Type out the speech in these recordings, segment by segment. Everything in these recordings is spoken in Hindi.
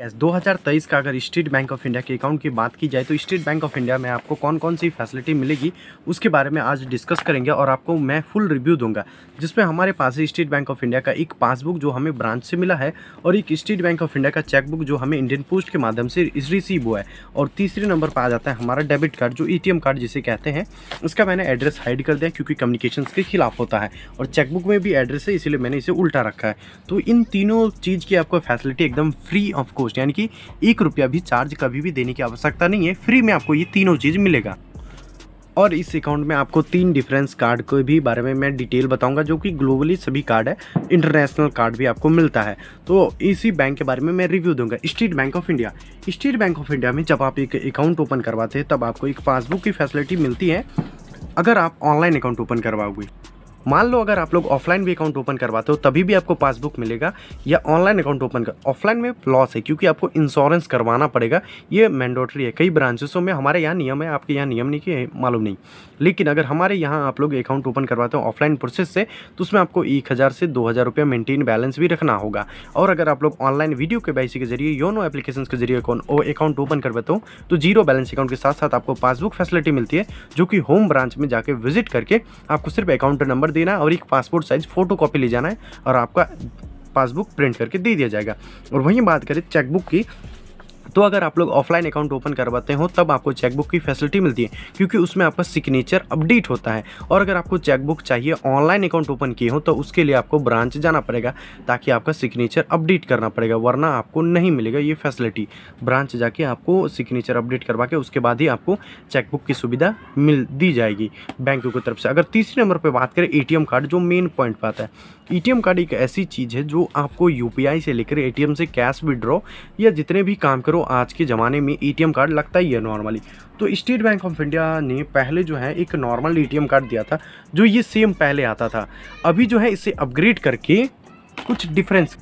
गैस 2023 का अगर स्टेट बैंक ऑफ इंडिया के अकाउंट की बात की जाए तो स्टेट बैंक ऑफ इंडिया में आपको कौन कौन सी फैसिलिटी मिलेगी उसके बारे में आज डिस्कस करेंगे और आपको मैं फुल रिव्यू दूंगा जिसमें हमारे पास है स्टेट बैंक ऑफ इंडिया का एक पासबुक जो हमें ब्रांच से मिला है और एक स्टेट बैंक ऑफ इंडिया का चेकबुक जो हमें इंडियन पोस्ट के माध्यम से रिसीव हुआ है और तीसरे नंबर पर आ जाता है हमारा डेबिट कार्ड जो ए कार्ड जिसे कहते हैं उसका मैंने एड्रेस हाइड कर दिया क्योंकि कम्युनिकेशन के खिलाफ होता है और चेकबुक में भी एड्रेस है इसीलिए मैंने इसे उल्टा रखा है तो इन तीनों चीज़ की आपको फैसिलिटी एकदम फ्री ऑफ कॉस्ट यानी कि एक रुपया भी चार्ज कभी भी देने की आवश्यकता नहीं है फ्री में आपको ये तीनों चीज़ मिलेगा और इस अकाउंट में आपको तीन डिफरेंस कार्ड के भी बारे में मैं डिटेल बताऊंगा जो कि ग्लोबली सभी कार्ड है इंटरनेशनल कार्ड भी आपको मिलता है तो इसी बैंक के बारे में मैं रिव्यू दूंगा State Bank of India State Bank of India में जब आप एक अकाउंट ओपन करवाते हैं तब आपको एक पासबुक की फैसिलिटी मिलती है अगर आप ऑनलाइन अकाउंट ओपन करवाओगे मान लो अगर आप लोग ऑफलाइन भी अकाउंट ओपन करवाते हो तभी भी आपको पासबुक मिलेगा या ऑनलाइन अकाउंट ओपन कर ऑफलाइन में लॉस है क्योंकि आपको इंश्योरेंस करवाना पड़ेगा ये मैंडोटरी है कई ब्रांचेसों में हमारे यहाँ नियम है आपके यहाँ नियम नहीं कि मालूम नहीं लेकिन अगर हमारे यहाँ आप लोग अकाउंट ओपन करवाते हो ऑफलाइन प्रोसेस से तो उसमें आपको एक हज़ार से दो हज़ार रुपया मेंटेन बैलेंस भी रखना होगा और अगर आप लोग ऑनलाइन वीडियो के बाइसी के जरिए योनो एप्लीकेशन के जरिए अकाउंट ओपन करवाते हो तो जीरो बैलेंस अकाउंट के साथ साथ आपको पासबुक फैसिलिटी मिलती है जो कि होम ब्रांच में जाकर विजिट करके आपको सिर्फ अकाउंट नंबर देना और एक पासपोर्ट साइज़ फ़ोटो कॉपी ले जाना है और आपका पासबुक प्रिंट करके दे दिया जाएगा और वहीं बात करें चेकबुक की तो अगर आप लोग ऑफलाइन अकाउंट ओपन करवाते हो तब आपको चेकबुक की फैसिलिटी मिलती है क्योंकि उसमें आपका सिग्नेचर अपडेट होता है और अगर आपको चेकबुक चाहिए ऑनलाइन अकाउंट ओपन किए हो तो उसके लिए आपको ब्रांच जाना पड़ेगा ताकि आपका सिग्नेचर अपडेट करना पड़ेगा वरना आपको नहीं मिलेगा ये फैसिलिटी ब्रांच जाके आपको सिग्नेचर अपडेट करवा के उसके बाद ही आपको चेकबुक की सुविधा मिल दी जाएगी बैंकों की तरफ से अगर तीसरे नंबर पर बात करें ए कार्ड जो मेन पॉइंट पर आता है ए कार्ड एक ऐसी चीज़ है जो आपको यू से लेकर ए से कैश विड्रॉ या जितने भी काम करो आज के ज़माने में एटीएम कार्ड लगता ही है नॉर्मली तो स्टेट बैंक ऑफ इंडिया ने पहले जो है एक नॉर्मल एटीएम कार्ड दिया था जो ये सेम पहले आता था अभी जो है इसे अपग्रेड करके कुछ डिफरेंस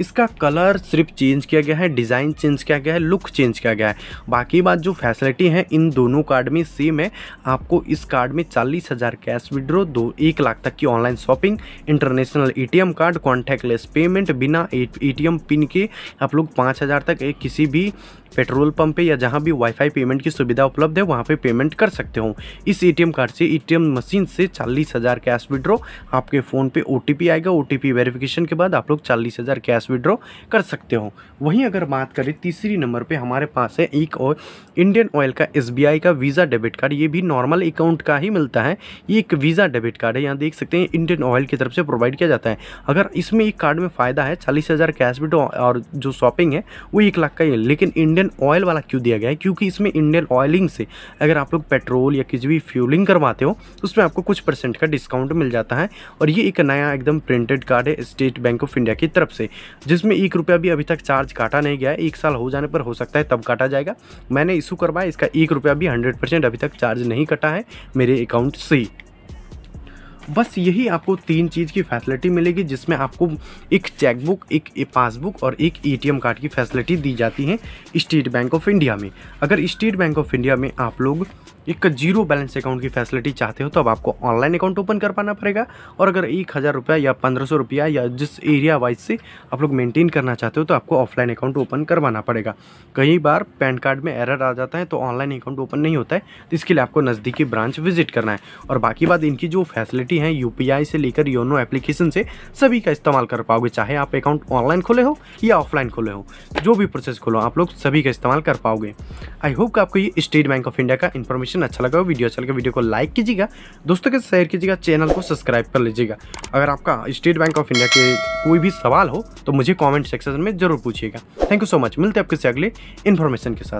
इसका कलर सिर्फ चेंज किया गया है डिज़ाइन चेंज किया गया है लुक चेंज किया गया है बाकी बात जो फैसिलिटी है इन दोनों कार्ड में सेम है आपको इस कार्ड में चालीस हज़ार कैश विड्रो दो एक लाख तक की online shopping international ATM card contactless payment बिना एटीएम पिन के आप लोग पाँच हज़ार तक एक किसी भी पेट्रोल पंप पे या जहाँ भी वाईफाई पेमेंट की सुविधा उपलब्ध है वहाँ पे पेमेंट कर सकते हो इस एटीएम कार्ड से एटीएम मशीन से चालीस हज़ार कैश विड्रॉ आपके फ़ोन पे ओटीपी आएगा ओटीपी वेरिफिकेशन के बाद आप लोग चालीस हज़ार कैश विड्रॉ कर सकते हो वहीं अगर बात करें तीसरी नंबर पे हमारे पास है एक और इंडियन ऑयल का एस का वीज़ा डेबिट कार्ड ये भी नॉर्मल अकाउंट का ही मिलता है ये एक वीज़ा डेबिट कार्ड है यहाँ देख सकते हैं इंडियन ऑयल की तरफ से प्रोवाइड किया जाता है अगर इसमें एक कार्ड में फ़ायदा है चालीस हज़ार कैश विड्रॉ तो और जो शॉपिंग है वो एक लाख का ही है लेकिन इंडियन ऑयल वाला क्यों दिया गया है क्योंकि इसमें इंडियन ऑयलिंग से अगर आप लोग पेट्रोल या किसी भी फ्यूलिंग करवाते हो तो उसमें आपको कुछ परसेंट का डिस्काउंट मिल जाता है और ये एक नया एकदम प्रिंटेड कार्ड है स्टेट बैंक ऑफ इंडिया की तरफ से जिसमें एक रुपया भी अभी तक चार्ज काटा नहीं गया है एक साल हो जाने पर हो सकता है तब काटा जाएगा मैंने इशू करवाया इसका एक रुपया भी हंड्रेड परसेंट अभी तक चार्ज नहीं कटा है मेरे अकाउंट से बस यही आपको तीन चीज़ की फैसिलिटी मिलेगी जिसमें आपको एक चेकबुक एक पासबुक और एक एटीएम कार्ड की फैसिलिटी दी जाती है स्टेट बैंक ऑफ इंडिया में अगर स्टेट बैंक ऑफ इंडिया में आप लोग एक जीरो बैलेंस अकाउंट की फैसिलिटी चाहते हो तो अब आपको ऑनलाइन अकाउंट ओपन कर पाना पड़ेगा और अगर एक हज़ार रुपया या पंद्रह सौ रुपया या जिस एरिया वाइज से आप लोग मेंटेन करना चाहते हो तो आपको ऑफलाइन अकाउंट ओपन करवाना पड़ेगा कई बार पैन कार्ड में एरर आ जाता है तो ऑनलाइन अकाउंट ओपन नहीं होता है तो इसके लिए आपको नज़दीकी ब्रांच विजिट करना है और बाकी बात इनकी जो फैसिलिटी हैं यूपीआई से लेकर योनो एप्लीकेशन से सभी का इस्तेमाल कर पाओगे चाहे आप अकाउंट ऑनलाइन खोले हो या ऑफलाइन खोले हो जो भी प्रोसेस खोलो आप लोग सभी का इस्तेमाल कर पाओगे आई होप आपको ये स्टेट बैंक ऑफ इंडिया का इन्फॉर्मेशन अच्छा लगा हो वीडियो अच्छा लगा वीडियो को लाइक कीजिएगा दोस्तों के शेयर कीजिएगा चैनल को सब्सक्राइब कर लीजिएगा अगर आपका स्टेट बैंक ऑफ इंडिया के कोई भी सवाल हो तो मुझे कॉमेंट सेक्शन में जरूर पूछिएगा थैंक यू सो मच मिलते हैं आपके से अगले इन्फॉर्मेशन के साथ